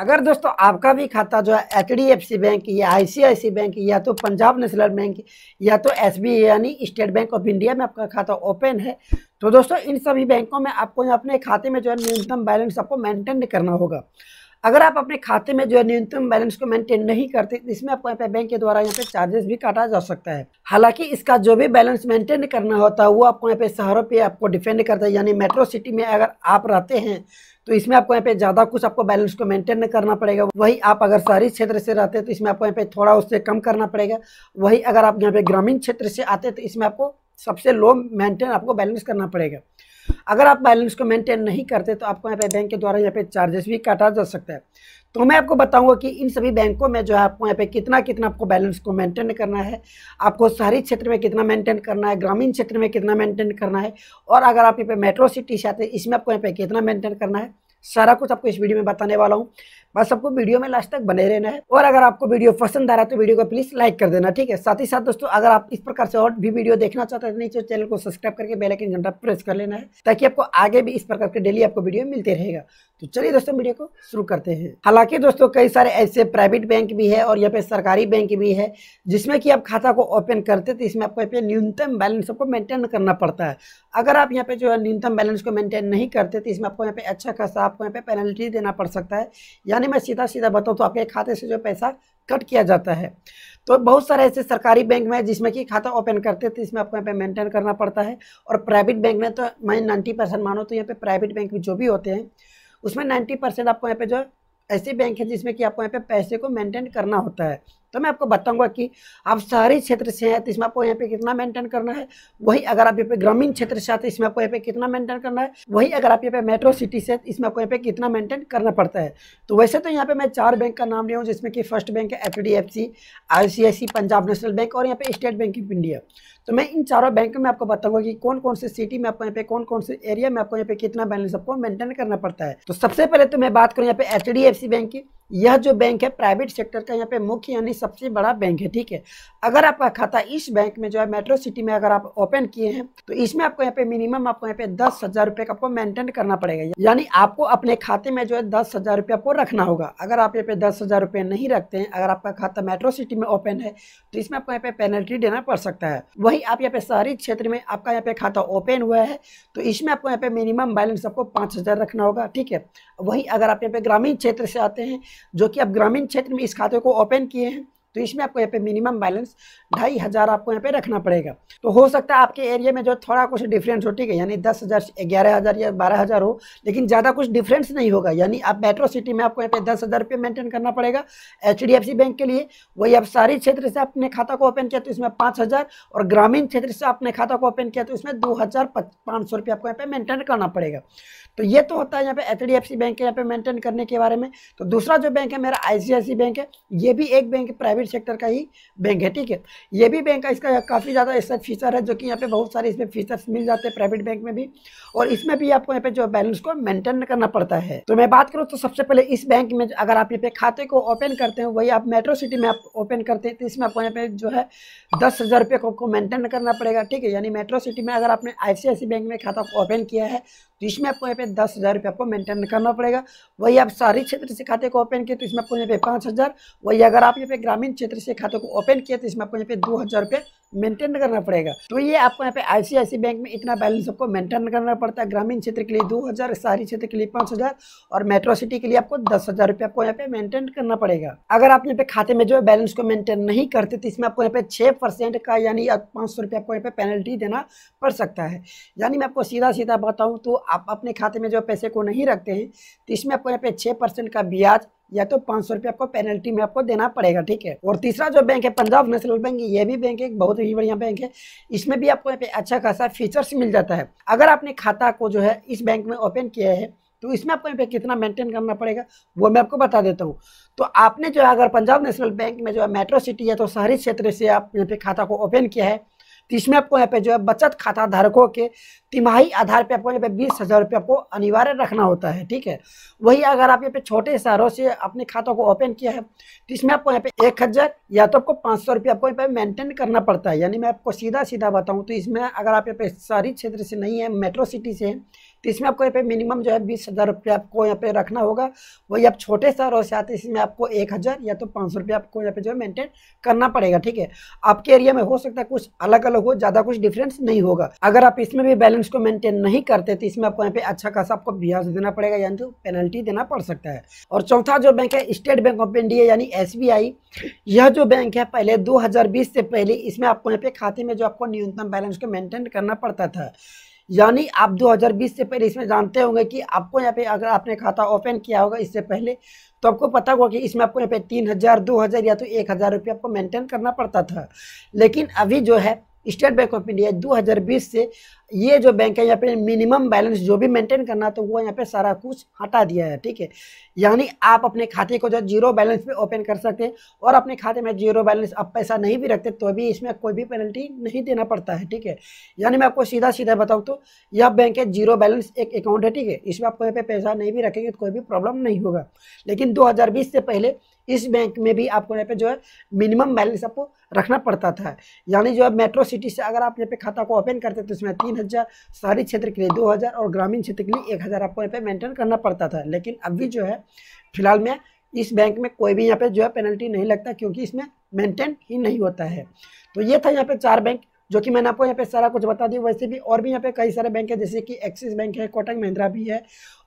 अगर दोस्तों आपका भी खाता जो है H D F C bank या I C I C bank या तो पंजाब नेशनल बैंक या तो एस बी यानी स्टेट बैंक ऑफ इंडिया में आपका खाता ओपन है तो दोस्तों इन सभी बैंकों में आपको अपने खाते में जो है न्यूनतम बैलेंस आपको मेंटेन करना होगा अगर आप अपने खाते में जो है न्यूनतम बैलेंस को मेंटेन नहीं करते तो इसमें आपको यहाँ पे बैंक के द्वारा यहाँ पे चार्जेस भी काटा जा सकता है हालांकि इसका जो भी बैलेंस मेंटेन करना होता है वो आपको यहाँ पे शहरों पे आपको डिपेंड करता है यानी मेट्रो सिटी में अगर आप रहते हैं तो इसमें आपको यहाँ पे ज़्यादा कुछ आपको बैलेंस को मेंटेन करना पड़ेगा वही आप अगर शहरी क्षेत्र से रहते हैं तो इसमें आपको यहाँ पे थोड़ा उससे कम करना पड़ेगा वही अगर आप यहाँ पे ग्रामीण क्षेत्र से आते हैं तो इसमें आपको सबसे लो मेंटेन आपको बैलेंस करना पड़ेगा अगर आप बैलेंस को मेंटेन नहीं करते तो आपको यहाँ पे बैंक के द्वारा यहाँ पे चार्जेस भी काटा जा सकता है तो मैं आपको बताऊंगा कि इन सभी बैंकों में जो है आपको यहाँ पे कितना कितना आपको बैलेंस को मेंटेन करना है आपको शहरी क्षेत्र में कितना मेंटेन करना है ग्रामीण क्षेत्र में कितना मेंटेन करना है और अगर आप यहाँ पे मेट्रो सिटी से आते हैं इसमें आपको यहाँ पे कितना मेंटेन करना है सारा कुछ आपको इस वीडियो में बताने वाला हूँ बस सबको वीडियो में लास्ट तक बने रहना है और अगर आपको वीडियो पसंद आ रहा है तो वीडियो को प्लीज लाइक कर देना ठीक है साथ ही साथ दोस्तों अगर आप इस प्रकार से और भी वीडियो देखना चाहते हैं तो चैनल को सब्सक्राइब करके बेलाइकन घंटा प्रेस कर लेना है ताकि आपको आगे भी इस प्रकार के डेली आपको वीडियो मिलते रहेगा तो चलिए दोस्तों वीडियो को शुरू करते हैं हालांकि दोस्तों कई सारे ऐसे प्राइवेट बैंक भी है और यहाँ पे सरकारी बैंक भी है जिसमें कि आप खाता को ओपन करते तो इसमें आपको यहाँ पे न्यूनतम बैलेंस आपको मेंटेन करना पड़ता है अगर आप यहाँ पे जो है न्यूनतम बैलेंस को मेंटेन नहीं करते तो इसमें आपको यहाँ पे अच्छा खासा आपको यहाँ पे पेनल्टी देना पड़ सकता है यानी यानी मैं सीधा सीधा बताऊँ तो आपके खाते से जो पैसा कट किया जाता है तो बहुत सारे ऐसे सरकारी बैंक में जिसमें कि खाता ओपन करते थे इसमें आपको यहाँ पे मेंटेन करना पड़ता है और प्राइवेट बैंक में तो मैं नाइन्टी परसेंट मानो तो यहाँ पे प्राइवेट बैंक जो भी होते हैं उसमें नाइन्टी परसेंट आपको यहाँ पे जो ऐसे बैंक है जिसमें कि आपको यहाँ पे पैसे को मेंटेन करना होता है तो मैं आपको बताऊंगा कि आप शहरी क्षेत्र से हैं तो इसमें आपको यहाँ पे कितना मेंटेन करना है वही अगर आप यहाँ पे ग्रामीण क्षेत्र से आते हैं इसमें आपको यहाँ पे कितना मेंटेन करना है वही अगर आप यहाँ पे मेट्रो सिटी से इसमें आपको यहाँ पे कितना मेंटेन करना पड़ता है तो वैसे तो यहाँ पे मैं चार बैंक का नाम लिया हूँ जिसमें कि फर्स्ट बैंक है F D F C I C I C Punjab national bank और यहाँ पे स्टेट बैंक ऑफ इंडिया तो मैं इन चारों बैंक में आपको बताऊंगा कि कौन कौन से सिटी में आपको यहाँ पे कौन कौन से एरिया में आपको यहाँ पे कितना बैलेंस आपको मेंटेन करना पड़ता है तो सबसे पहले तो मैं बात करूँ यहाँ पे एच बैंक की यह जो बैंक है प्राइवेट सेक्टर का यहाँ पे मुख्य यानी सबसे बड़ा बैंक है ठीक है अगर आपका खाता इस बैंक में जो है मेट्रो सिटी में अगर आप ओपन किए हैं तो इसमें आपको यहाँ पे मिनिमम आपको यहाँ पे दस हजार रुपए का आपको मेंटेन करना पड़ेगा यानी आपको अपने खाते में जो है दस हजार रुपये आपको रखना होगा अगर आप यहाँ पे दस हजार रुपये नहीं रखते हैं अगर आपका खाता मेट्रो सिटी में ओपन है तो इसमें आपको यहाँ पे पेनल्टी देना पड़ सकता है वही आप यहाँ पे शहरी क्षेत्र में आपका यहाँ पे खाता ओपन हुआ है तो इसमें आपको यहाँ पे मिनिमम बैलेंस आपको पाँच रखना होगा ठीक है वही अगर आप यहाँ पे ग्रामीण क्षेत्र से आते हैं जो कि आप ग्रामीण क्षेत्र में इस खाते को ओपन किए हैं तो इसमें आपको यहाँ पे मिनिमम बैलेंस ढाई हज़ार आपको यहाँ पे रखना पड़ेगा तो हो सकता है आपके एरिया में जो थोड़ा कुछ डिफरेंस हो ठीक है यानी दस हज़ार ग्यारह हज़ार या बारह हज़ार हो लेकिन ज़्यादा कुछ डिफरेंस नहीं होगा यानी आप मेट्रो सिटी में आपको यहाँ पे दस हज़ार रुपये मेंटेन करना पड़ेगा एच बैंक के लिए वही आप सारी क्षेत्र से आपने खाता को ओपन किया तो इसमें पाँच हज़ार और ग्रामीण क्षेत्र से आपने खाता को ओपन किया तो इसमें दो हज़ार आपको यहाँ पे मेंटेन करना पड़ेगा तो ये तो होता है यहाँ पे H D F C bank है यहाँ पे मेंटेन करने के बारे में तो दूसरा जो बैंक है मेरा आई सी सी आई बैंक है ये भी एक बैंक प्राइवेट सेक्टर का ही बैंक है ठीक है ये भी बैंक का इसका काफ़ी ज़्यादा ऐसा फीचर है जो कि यहाँ पे बहुत सारे इसमें फीचर्स मिल जाते हैं प्राइवेट बैंक में भी और इसमें भी आपको यहाँ पे जो बैलेंस को मेंटेन करना पड़ता है तो मैं बात करूँ तो सबसे पहले इस बैंक में अगर आप यहाँ पे खाते को ओपन करते हैं वही आप मेट्रो सिटी में आप ओपन करते हैं तो इसमें आपको यहाँ पे जो है दस हज़ार रुपये को, को मेंटेन करना पड़ेगा ठीक है यानी मेट्रो सिटी में अगर आपने आई बैंक में खाता ओपन किया है तो इसमें आपको यहाँ पे पे दस हज़ार रुपये आपको मेंटेन करना पड़ेगा वही आप शहरी क्षेत्र से खाते को ओपन किए तो इसमें आपको यहाँ पे पाँच हज़ार वही अगर आप यहाँ पे ग्रामीण क्षेत्र से खाते को ओपन किए तो इसमें आपको यहाँ पे दो हज़ार रुपये मेंटेन करना पड़ेगा तो ये आपको यहाँ पे आईसीआईसी बैंक में इतना बैलेंस आपको मेंटेन करना पड़ता है ग्रामीण क्षेत्र के लिए दो शहरी क्षेत्र के लिए पाँच और मेट्रो सिटी के लिए आपको दस हजार आपको यहाँ पे मेंटेन करना पड़ेगा अगर आप यहाँ पे खाते में जो है बैलेंस को मेंटेन नहीं करते तो इसमें आपको यहाँ पे छः का यानी पाँच सौ आपको यहाँ पे पेनल्टी देना पड़ सकता है यानी मैं आपको सीधा सीधा बताऊँ तो आप अपने खाते में जो पैसे को नहीं रखते हैं तो इसमें आपको यहाँ पे छः परसेंट का ब्याज या तो पाँच सौ रुपये आपको पेनल्टी में आपको देना पड़ेगा ठीक है और तीसरा जो बैंक है पंजाब नेशनल बैंक ये भी बैंक एक बहुत ही बढ़िया बैंक है इसमें भी आपको यहाँ पे अच्छा खासा फीचर्स मिल जाता है अगर आपने खाता को जो है इस बैंक में ओपन किया है तो इसमें आपको यहाँ पे कितना मेंटेन करना पड़ेगा वो मैं आपको बता देता हूँ तो आपने जो है अगर पंजाब नेशनल बैंक में जो है मेट्रो सिटी या तो शहरी क्षेत्र से आप यहाँ पे खाता को ओपन किया है तो इसमें आपको यहाँ पे जो है बचत खाता धारकों के तिमाही आधार पे आपको यहाँ पे बीस हज़ार रुपये आपको अनिवार्य रखना होता है ठीक है वही अगर आप यहाँ पे छोटे शहरों से अपने खातों को ओपन किया है तो इसमें आपको यहाँ पे एक हज़ार या तो आपको पाँच सौ रुपये आपको यहाँ पे मेंटेन करना पड़ता है यानी मैं आपको सीधा सीधा बताऊँ तो इसमें अगर आप यहाँ पे शहरी क्षेत्र से नहीं है मेट्रो सिटी से है तो इसमें आपको यहाँ पे मिनिमम जो है बीस हज़ार रुपये आपको यहाँ पे रखना होगा वही आप छोटे शहरों से आते इसमें आपको एक हज़ार या तो पाँच सौ रुपये आपको यहाँ पे जो है मेंटेन करना पड़ेगा ठीक है आपके एरिया में हो सकता है कुछ अलग अलग हो ज़्यादा कुछ डिफरेंस नहीं होगा अगर आप इसमें भी बैलेंस को मेंटेन नहीं करते तो इसमें आपको यहाँ पे अच्छा खासा आपको ब्याज देना पड़ेगा यानी तो पेनल्टी देना पड़ सकता है और चौथा जो बैंक है स्टेट बैंक ऑफ इंडिया यानी एस यह जो बैंक है पहले दो से पहले इसमें आपको यहाँ पे खाते में जो आपको न्यूनतम बैलेंस को मेंटेन करना पड़ता था यानी आप 2020 से पहले इसमें जानते होंगे कि आपको यहाँ पे अगर आपने खाता ओपन किया होगा इससे पहले तो आपको पता होगा कि इसमें आपको यहाँ पे तीन हज़ार दो हज़ार या तो एक हज़ार रुपये आपको मेंटेन करना पड़ता था लेकिन अभी जो है स्टेट बैंक ऑफ इंडिया 2020 से ये जो बैंक है यहाँ पे मिनिमम बैलेंस जो भी मेंटेन करना तो वो यहाँ पे सारा कुछ हटा दिया है ठीक है यानी आप अपने खाते को जो जीरो बैलेंस पे ओपन कर सकते हैं और अपने खाते में जीरो बैलेंस आप पैसा नहीं भी रखते तो भी इसमें कोई भी पेनल्टी नहीं देना पड़ता है ठीक है यानी मैं आपको सीधा सीधा बताऊँ तो यह बैंक है जीरो बैलेंस एक अकाउंट है ठीक है इसमें आपको यहाँ पे पैसा नहीं भी रखेंगे तो कोई भी प्रॉब्लम नहीं होगा लेकिन दो से पहले इस बैंक में भी आपको यहाँ पे जो है मिनिमम बैलेंस आपको रखना पड़ता था यानी जो है मेट्रो सिटी से अगर आप यहाँ पे खाता को ओपन करते तो इसमें तीन हज़ार शहरी क्षेत्र के लिए दो हज़ार और ग्रामीण क्षेत्र के लिए एक हज़ार आपको यहाँ पे मेंटेन करना पड़ता था लेकिन अभी जो है फिलहाल में इस बैंक में कोई भी यहाँ पे जो है पेनल्टी नहीं लगता क्योंकि इसमें मेंटेन ही नहीं होता है तो ये था यहाँ पे चार बैंक जो कि मैंने आपको यहाँ पे सारा कुछ बता दिया वैसे भी और भी यहाँ पे कई सारे बैंक है जैसे कि एक्सिस बैंक है कोटक महिंद्रा भी है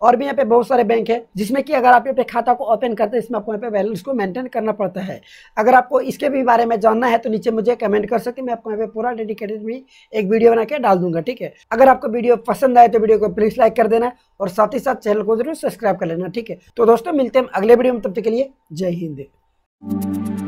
और भी यहाँ पे बहुत सारे बैंक है जिसमें कि अगर आप अपने खाता को ओपन करते हैं इसमें आपको यहाँ पे बैलेंस को मेंटेन करना पड़ता है अगर आपको इसके भी बारे में जानना है तो नीचे मुझे कमेंट कर सकते मैं आपको यहाँ पे पूरा डेडिकेटेड भी एक वीडियो बना के डाल दूंगा ठीक है अगर आपको वीडियो पसंद आए तो वीडियो को प्लीज लाइक कर देना और साथ ही साथ चैनल को जरूर सब्सक्राइब कर लेना ठीक है तो दोस्तों मिलते हैं अगले वीडियो में तब तक के लिए जय हिंद